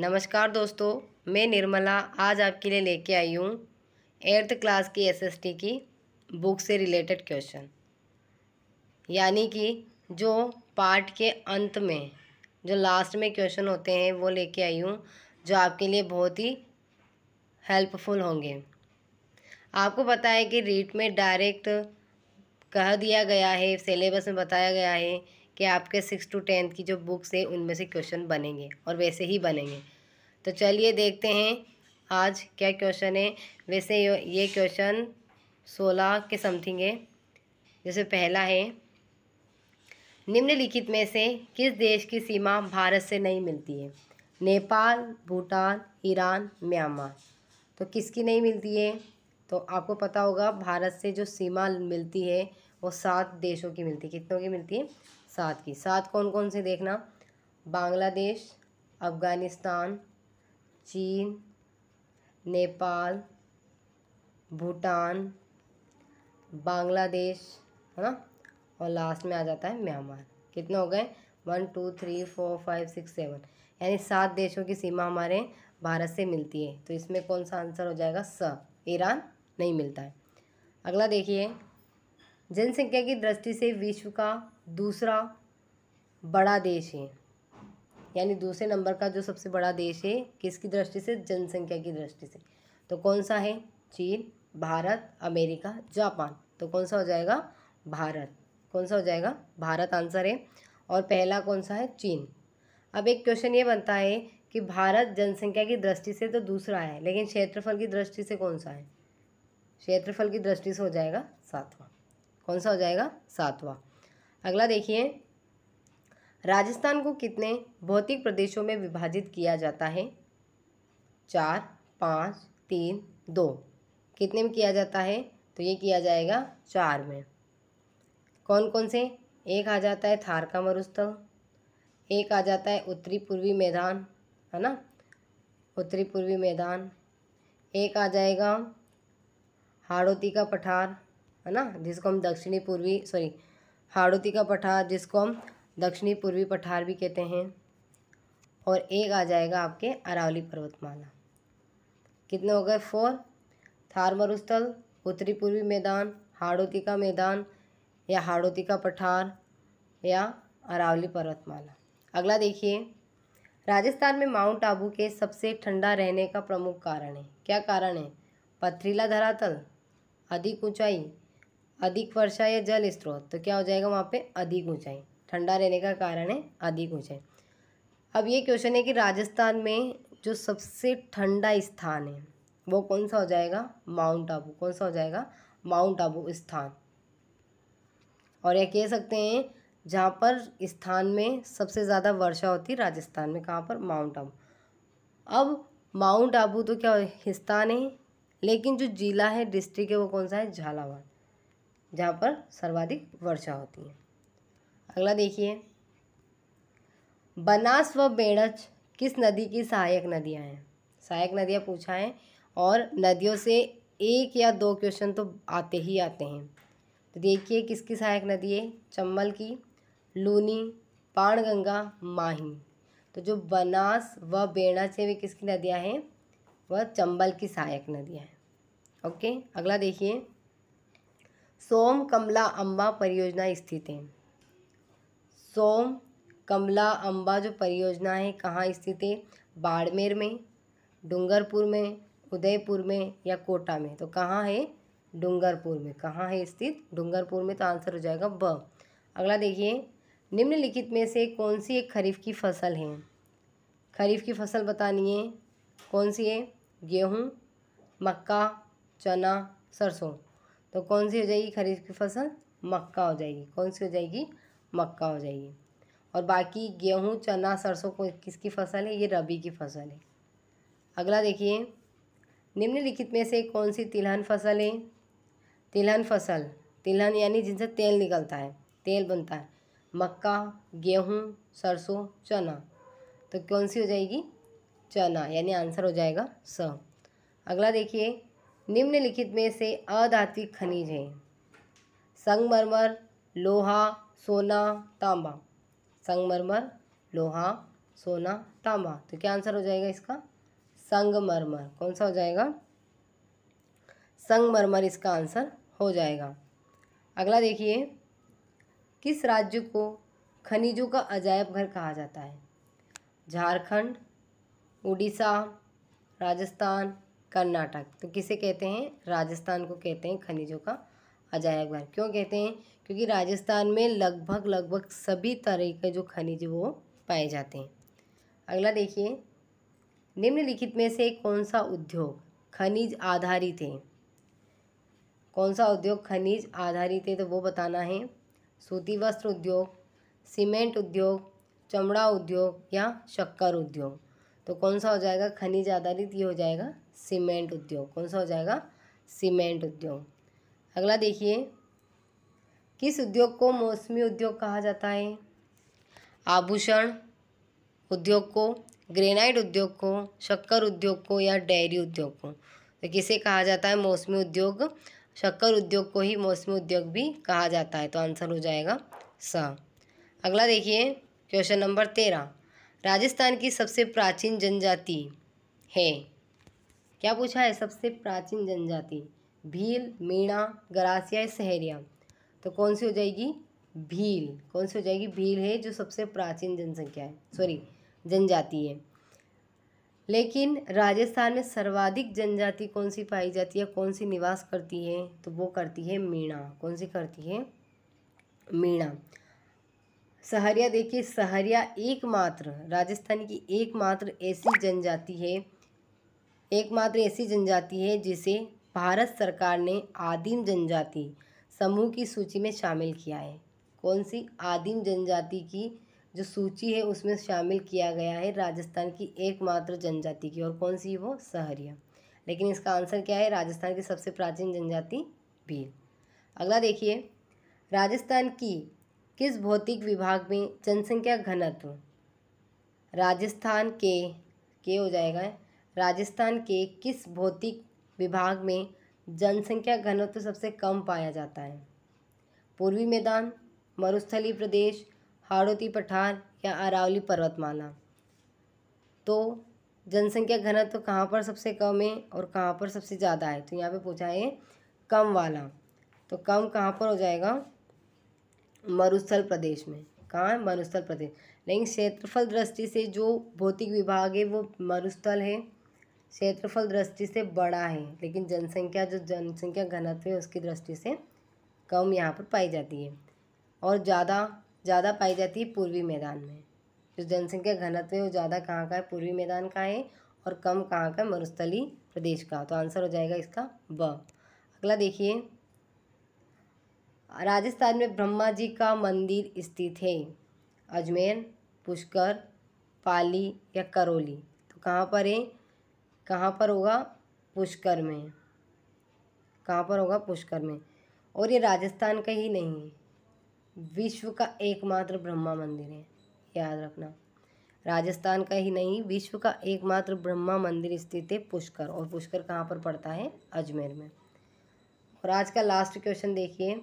नमस्कार दोस्तों मैं निर्मला आज आपके लिए लेके आई हूँ एट्थ क्लास की एसएसटी की बुक से रिलेटेड क्वेश्चन यानी कि जो पार्ट के अंत में जो लास्ट में क्वेश्चन होते हैं वो लेके आई हूँ जो आपके लिए बहुत ही हेल्पफुल होंगे आपको पता है कि रीट में डायरेक्ट कह दिया गया है सिलेबस में बताया गया है कि आपके सिक्स टू टेंथ की जो बुक्स हैं उनमें से क्वेश्चन बनेंगे और वैसे ही बनेंगे तो चलिए देखते हैं आज क्या क्वेश्चन है वैसे ये क्वेश्चन सोलह के समथिंग है जैसे पहला है निम्नलिखित में से किस देश की सीमा भारत से नहीं मिलती है नेपाल भूटान ईरान म्यांमार तो किसकी नहीं मिलती है तो आपको पता होगा भारत से जो सीमा मिलती है वो सात देशों की मिलती है कितनों की मिलती है साथ की सात कौन कौन से देखना बांग्लादेश अफ़गानिस्तान चीन नेपाल भूटान बांग्लादेश है ना और लास्ट में आ जाता है म्यांमार कितने हो गए one two three four five six seven यानी सात देशों की सीमा हमारे भारत से मिलती है तो इसमें कौन सा आंसर हो जाएगा स ईरान नहीं मिलता है अगला देखिए जनसंख्या की दृष्टि से विश्व का दूसरा बड़ा देश है यानी दूसरे नंबर का जो सबसे बड़ा देश है किसकी दृष्टि से जनसंख्या की दृष्टि से तो कौन सा है चीन भारत अमेरिका जापान तो कौन सा हो जाएगा भारत कौन सा हो जाएगा भारत आंसर है और पहला कौन सा है चीन अब एक क्वेश्चन ये बनता है कि भारत जनसंख्या की दृष्टि से तो दूसरा है लेकिन क्षेत्रफल की दृष्टि से कौन सा है क्षेत्रफल की दृष्टि से हो जाएगा सातवां कौन सा हो जाएगा सातवां अगला देखिए राजस्थान को कितने भौतिक प्रदेशों में विभाजित किया जाता है चार पाँच तीन दो कितने में किया जाता है तो ये किया जाएगा चार में कौन कौन से एक आ जाता है थार का मरुस्थल एक आ जाता है उत्तरी पूर्वी मैदान है ना उत्तरी पूर्वी मैदान एक आ जाएगा हाड़ोती का पठार है ना जिसको हम दक्षिणी पूर्वी सॉरी हाड़ोती का पठार जिसको हम दक्षिणी पूर्वी पठार भी कहते हैं और एक आ जाएगा आपके अरावली पर्वतमाला कितने हो गए फोर थार मरुस्थल उत्तरी पूर्वी मैदान हाड़ोती का मैदान या हाड़ोती का पठार या अरावली पर्वतमाला अगला देखिए राजस्थान में माउंट आबू के सबसे ठंडा रहने का प्रमुख कारण है क्या कारण है पथरीला धरातल अधिक ऊंचाई अधिक वर्षा या जल स्रोत तो क्या हो जाएगा वहाँ पे अधिक ऊंचाई ठंडा रहने का कारण है अधिक ऊंचाई अब ये क्वेश्चन है कि राजस्थान में जो सबसे ठंडा स्थान है वो कौन सा हो जाएगा माउंट आबू कौन सा हो जाएगा माउंट आबू स्थान और यह कह सकते हैं जहाँ पर स्थान में सबसे ज़्यादा वर्षा होती है राजस्थान में कहाँ पर माउंट आबू अब माउंट आबू तो क्या स्थान है लेकिन जो ज़िला है डिस्ट्रिक्ट है वो कौन सा है झालावाड़ जहाँ पर सर्वाधिक वर्षा होती है अगला देखिए बनास व बेणच किस नदी की सहायक नदियाँ हैं सहायक नदियाँ पूछा है और नदियों से एक या दो क्वेश्चन तो आते ही आते हैं तो देखिए किसकी सहायक नदी है चंबल की लूनी पाणगंगा माही तो जो बनास व बेणच है वे किसकी नदियाँ हैं वह चंबल की सहायक नदियाँ हैं ओके अगला देखिए सोम कमला अम्बा परियोजना स्थित है सोम कमला अम्बा जो परियोजना है कहाँ स्थित है बाड़मेर में डूंगरपुर में उदयपुर में या कोटा में तो कहाँ है डूंगरपुर में कहाँ है स्थित डूंगरपुर में तो आंसर हो जाएगा ब अगला देखिए निम्नलिखित में से कौन सी एक खरीफ की फसल है खरीफ की फसल बतानी है कौन सी है गेहूँ मक्का चना सरसों तो कौन सी हो जाएगी खरीफ की फसल मक्का हो जाएगी कौन सी हो जाएगी मक्का हो जाएगी और बाकी गेहूँ चना सरसों को किसकी फसल है ये रबी की फसल है अगला देखिए निम्नलिखित में से कौन सी तिलहन फसल है तिलहन फसल तिलहन यानी जिनसे तेल निकलता है तेल बनता है मक्का गेहूँ सरसों चना तो कौन सी हो जाएगी चना यानी आंसर हो जाएगा स अगला देखिए निम्नलिखित में से अधात्विक खनिज हैं संगमरमर लोहा सोना तांबा संगमरमर लोहा सोना तांबा तो क्या आंसर हो जाएगा इसका संगमरमर कौन सा हो जाएगा संगमरमर इसका आंसर हो जाएगा अगला देखिए किस राज्य को खनिजों का अजायब घर कहा जाता है झारखंड उड़ीसा राजस्थान कर्नाटक तो किसे कहते हैं राजस्थान को कहते हैं खनिजों का अजायब घर क्यों कहते हैं क्योंकि राजस्थान में लगभग लगभग सभी तरह के जो खनिज वो पाए जाते हैं अगला देखिए निम्नलिखित में से कौन सा उद्योग खनिज आधारित है कौन सा उद्योग खनिज आधारित है तो वो बताना है सूती वस्त्र उद्योग सीमेंट उद्योग चमड़ा उद्योग या शक्कर उद्योग तो कौन सा हो जाएगा खनिज आधारित ये हो जाएगा सीमेंट उद्योग कौन सा हो जाएगा सीमेंट उद्योग अगला देखिए किस उद्योग को मौसमी उद्योग कहा जाता है आभूषण उद्योग को ग्रेनाइट उद्योग को शक्कर उद्योग को या डेयरी उद्योग को तो किसे कहा जाता है मौसमी उद्योग शक्कर उद्योग को ही मौसमी उद्योग भी कहा जाता है तो आंसर हो जाएगा स अगला देखिए क्वेश्चन नंबर तेरह राजस्थान की सबसे प्राचीन जनजाति है क्या पूछा है सबसे प्राचीन जनजाति भील मीणा गरासिया सहरिया तो कौन सी हो जाएगी भील कौन सी हो जाएगी भील है जो सबसे प्राचीन जनसंख्या है सॉरी जनजाति है लेकिन राजस्थान में सर्वाधिक जनजाति कौन सी पाई जाती है कौन सी निवास करती है तो वो करती है मीणा कौन सी करती है मीणा सहरिया देखिए सहरिया एकमात्र राजस्थान की एकमात्र ऐसी जनजाति है एकमात्र ऐसी जनजाति है जिसे भारत सरकार ने आदिम जनजाति समूह की सूची में शामिल किया है कौन सी आदिम जनजाति की जो सूची है उसमें शामिल किया गया है राजस्थान की एकमात्र जनजाति की और कौन सी वो सहरिया लेकिन इसका आंसर क्या है राजस्थान की सबसे प्राचीन जनजाति भील अगला देखिए राजस्थान की किस भौतिक विभाग में जनसंख्या घनत्व राजस्थान के के हो जाएगा राजस्थान के किस भौतिक विभाग में जनसंख्या घनत्व सबसे कम पाया जाता है पूर्वी मैदान मरुस्थली प्रदेश हाड़ोती पठार या अरावली पर्वतमाला तो जनसंख्या घनत्व कहाँ पर सबसे कम है और कहाँ पर सबसे ज़्यादा है तो यहाँ पे पूछा है कम वाला तो कम कहाँ पर हो जाएगा मरुस्थल प्रदेश में कहाँ है मरुस्थल प्रदेश लेकिन क्षेत्रफल दृष्टि से जो भौतिक विभाग है वो मरुस्थल है क्षेत्रफल दृष्टि से बड़ा है लेकिन जनसंख्या जो जनसंख्या घनत्व है उसकी दृष्टि से कम यहाँ पर पाई जाती है और ज़्यादा ज़्यादा पाई जाती है पूर्वी मैदान में जो जनसंख्या घनत्व है वो ज़्यादा कहाँ का है पूर्वी मैदान का है और कम कहाँ का मरुस्थली प्रदेश का तो आंसर हो जाएगा इसका ब अगला देखिए राजस्थान में ब्रह्मा जी का मंदिर स्थित है अजमेर पुष्कर पाली या करौली तो कहाँ पर है कहाँ पर होगा पुष्कर में कहाँ पर होगा पुष्कर में और ये राजस्थान का ही नहीं है विश्व का एकमात्र ब्रह्मा मंदिर है याद रखना राजस्थान का ही नहीं विश्व का एकमात्र ब्रह्मा मंदिर स्थित है पुष्कर और पुष्कर कहाँ पर पड़ता है अजमेर में और आज का लास्ट क्वेश्चन देखिए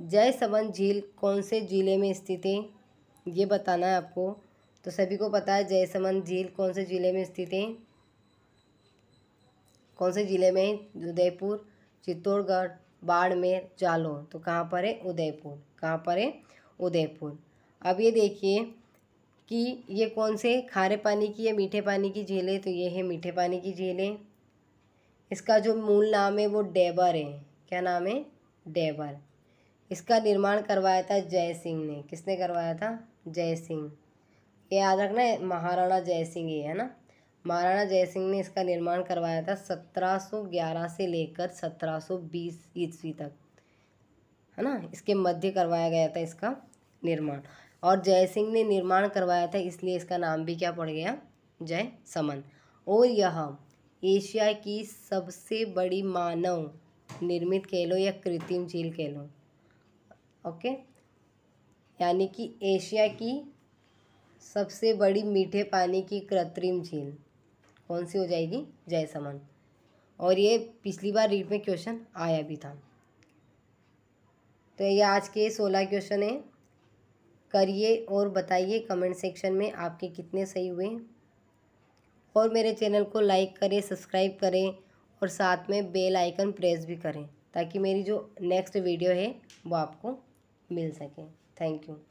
जय सवन झील कौन से ज़िले में स्थित है ये बताना है आपको तो सभी को पता है जय सवन झील कौन से ज़िले में स्थित है कौन से ज़िले में उदयपुर चित्तौड़गढ़ बाड़मेर जालौर तो कहाँ पर है उदयपुर कहाँ पर है उदयपुर अब ये देखिए कि ये कौन से खारे पानी की या मीठे पानी की झीलें तो ये है मीठे पानी की झीलें इसका जो मूल नाम है वो डेबर है क्या नाम है डेबर इसका निर्माण करवाया था जय सिंह ने किसने करवाया था जय सिंह ये याद रखना है महाराणा जय सिंह ही है ना महाराणा जय सिंह ने इसका निर्माण करवाया था सत्रह सौ ग्यारह से लेकर सत्रह सौ बीस ईस्वी तक है ना इसके मध्य करवाया गया था इसका निर्माण और जय सिंह ने निर्माण करवाया था इसलिए इसका नाम भी क्या पड़ गया जय समन और यह एशिया की सबसे बड़ी मानव निर्मित कह लो या कृत्रिम झील कह लो ओके यानी कि एशिया की सबसे बड़ी मीठे पानी की कृत्रिम झील कौन सी हो जाएगी जय समन और ये पिछली बार रीड में क्वेश्चन आया भी था तो ये आज के सोलह क्वेश्चन है करिए और बताइए कमेंट सेक्शन में आपके कितने सही हुए और मेरे चैनल को लाइक करें सब्सक्राइब करें और साथ में बेल आइकन प्रेस भी करें ताकि मेरी जो नेक्स्ट वीडियो है वो आपको मिल सकें थैंक यू